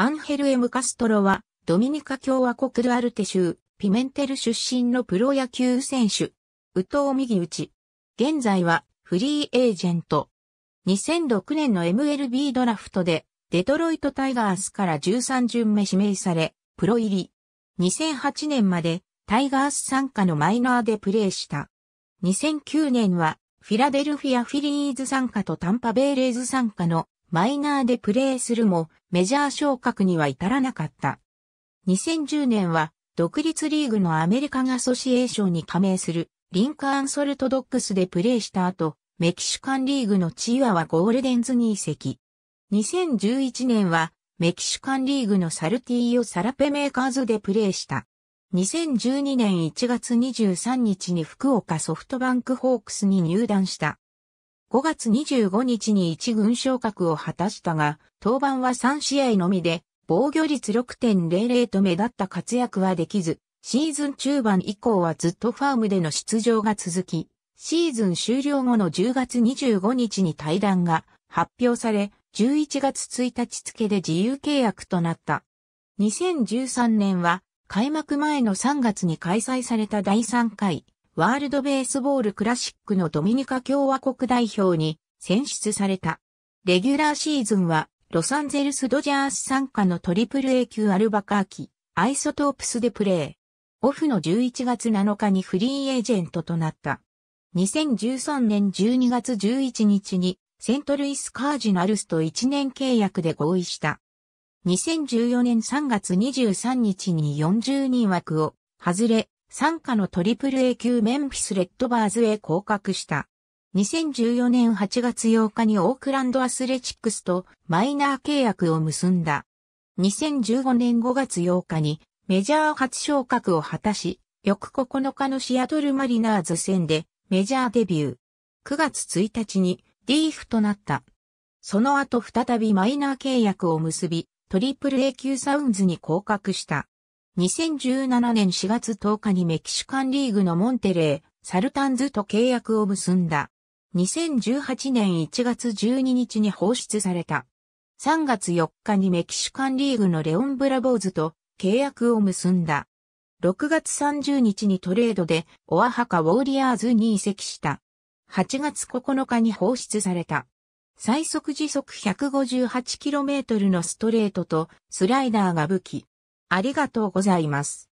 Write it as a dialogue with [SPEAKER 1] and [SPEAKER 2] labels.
[SPEAKER 1] アンヘル・エム・カストロは、ドミニカ共和国ルアルテ州、ピメンテル出身のプロ野球選手。宇藤右打現在は、フリーエージェント。2006年の MLB ドラフトで、デトロイトタイガースから13巡目指名され、プロ入り。2008年まで、タイガース参加のマイナーでプレーした。2009年は、フィラデルフィアフィリーズ参加とタンパベイレーズ参加のマイナーでプレーするも、メジャー昇格には至らなかった。2010年は、独立リーグのアメリカンアソシエーションに加盟する、リンカーンソルトドックスでプレーした後、メキシカンリーグのチワワゴールデンズに移籍。2011年は、メキシカンリーグのサルティーヨ・サラペメーカーズでプレーした。2012年1月23日に福岡ソフトバンクホークスに入団した。5月25日に一軍昇格を果たしたが、登板は3試合のみで、防御率6.00と目立った活躍はできず、シーズン中盤以降はずっとファームでの出場が続き、シーズン終了後の10月25日に退団が発表され、11月1日付で自由契約となった。2013年は開幕前の3月に開催された第3回ワールドベースボールクラシックのドミニカ共和国代表に選出された。レギュラーシーズンは、ロサンゼルスドジャース参加のトリプル A 級アルバカーキ、アイソトープスでプレー。オフの11月7日にフリーエージェントとなった。2013年12月11日に、セントルイスカージナルスと1年契約で合意した。2014年3月23日に40人枠を外れ、参加の AAA 級メンフィス・レッドバーズへ降格した。2014年8月8日にオークランドアスレチックスとマイナー契約を結んだ。2015年5月8日にメジャー初昇格を果たし、翌9日のシアトルマリナーズ戦でメジャーデビュー。9月1日にリーフとなった。その後再びマイナー契約を結び、トリプル A 級サウンズに降格した。2017年4月10日にメキシカンリーグのモンテレー、サルタンズと契約を結んだ。2018年1月12日に放出された。3月4日にメキシカンリーグのレオン・ブラボーズと契約を結んだ。6月30日にトレードでオアハカ・ウォーリアーズに移籍した。8月9日に放出された。最速時速 158km のストレートとスライダーが武器。ありがとうございます。